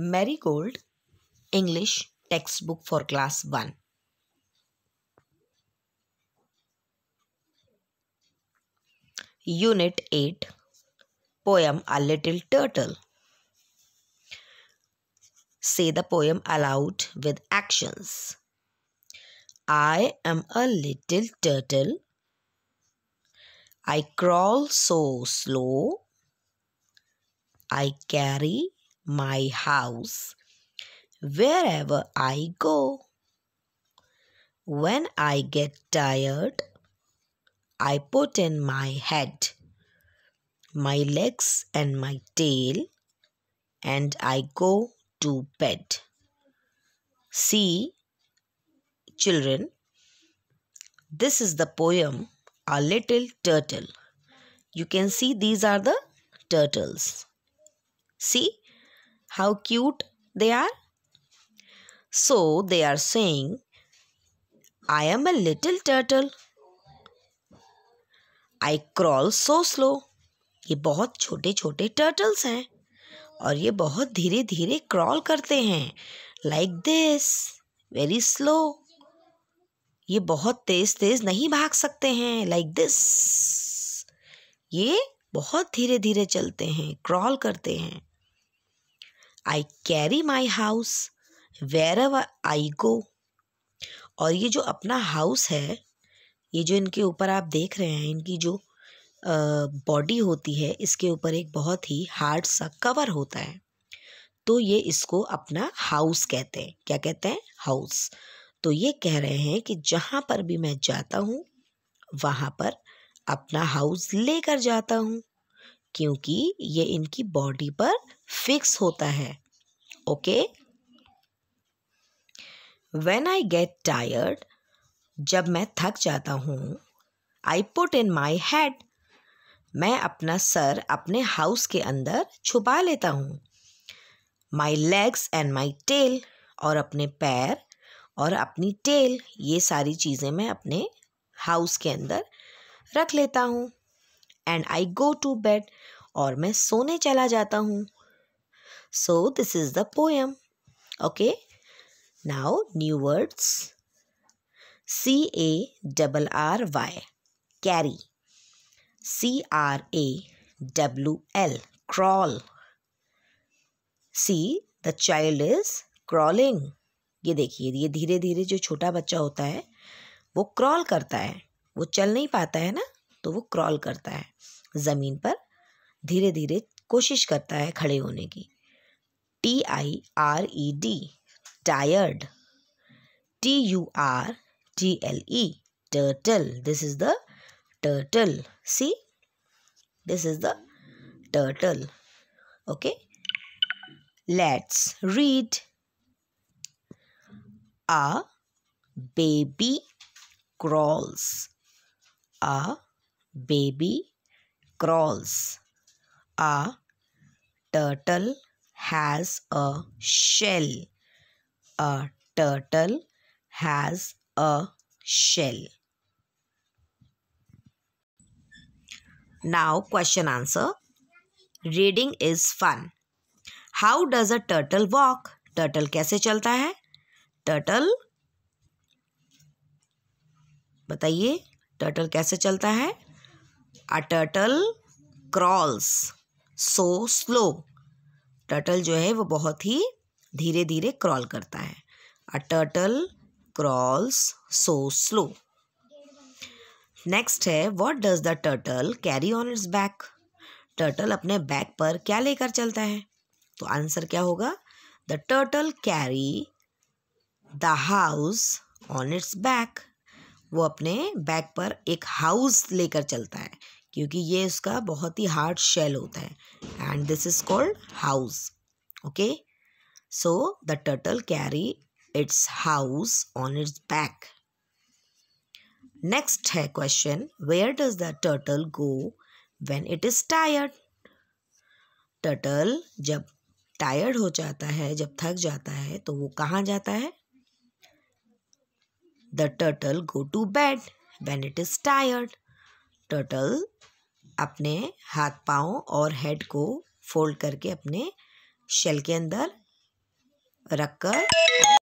Marigold, English textbook for class 1. Unit 8 Poem A Little Turtle. Say the poem aloud with actions. I am a little turtle. I crawl so slow. I carry my house wherever I go. When I get tired, I put in my head, my legs, and my tail, and I go to bed. See, children, this is the poem A Little Turtle. You can see these are the turtles. See, how cute they are. So they are saying, I am a little turtle. i crawl so slow ye bahut chote chote turtles hain aur ye bahut dheere dheere crawl karte hain like this very slow ये बहुत तेज तेज नहीं भाग सकते हैं like this ये बहुत धीरे धीरे चलते हैं क्रॉल करते हैं I carry my house wherever I go और ये जो अपना हाउस है ये जो इनके ऊपर आप देख रहे हैं इनकी जो बॉडी होती है इसके ऊपर एक बहुत ही हार्ड सा कवर होता है तो ये इसको अपना हाउस कहते हैं क्या कहते हैं हाउस तो ये कह रहे हैं कि जहाँ पर भी मैं जाता हूँ वहाँ पर अपना हाउस लेकर जाता हूँ क्योंकि ये इनकी बॉडी पर फिक्स होता है okay when I get tired जब मैं थक जाता हूँ I put in my head मैं अपना सर अपने हाउस के अंदर छुपा लेता हूँ my legs and my tail और अपने पैर और अपनी टेल ये सारी चीज़ें मैं अपने हाउस के अंदर रख लेता हूँ and I go to bed और मैं सोने चला जाता हूँ so this is the poem okay now new words C A double R Y carry C R A W L crawl see the child is crawling ये देखिए ये धीरे धीरे जो छोटा बच्चा होता है वो क्रॉल करता है वो चल नहीं पाता है ना तो वो क्रॉल करता है ज़मीन पर धीरे धीरे कोशिश करता है खड़े होने की T I R E D tired T U R T L E turtle this is the turtle see this is the turtle okay let's read a baby crawls a baby crawls. A turtle has a shell. A turtle has a shell. Now question answer. Reading is fun. How does a turtle walk? turtle kaise chalta hai turtle bataiye turtle kaise chalta hai a turtle crawls so slow turtle जो है वो बहुत ही धीरे धीरे crawl करता है a turtle crawls so slow next है what does the turtle carry on its back turtle अपने बैक पर क्या लेकर चलता है तो आंसर क्या होगा the turtle carry the house on its back वो अपने बैक पर एक हाउस लेकर चलता है क्योंकि ये इसका बहुत ही हार्ड शेल होता है and this is called house okay so the turtle carry its house on its back next है question where does the turtle go when it is tired turtle जब टायर्ड हो जाता है जब थक जाता है तो वो कहाँ जाता है the turtle go to bed when it is tired turtle अपने हाथ पाँव और हेड को फोल्ड करके अपने शेल के अंदर रख कर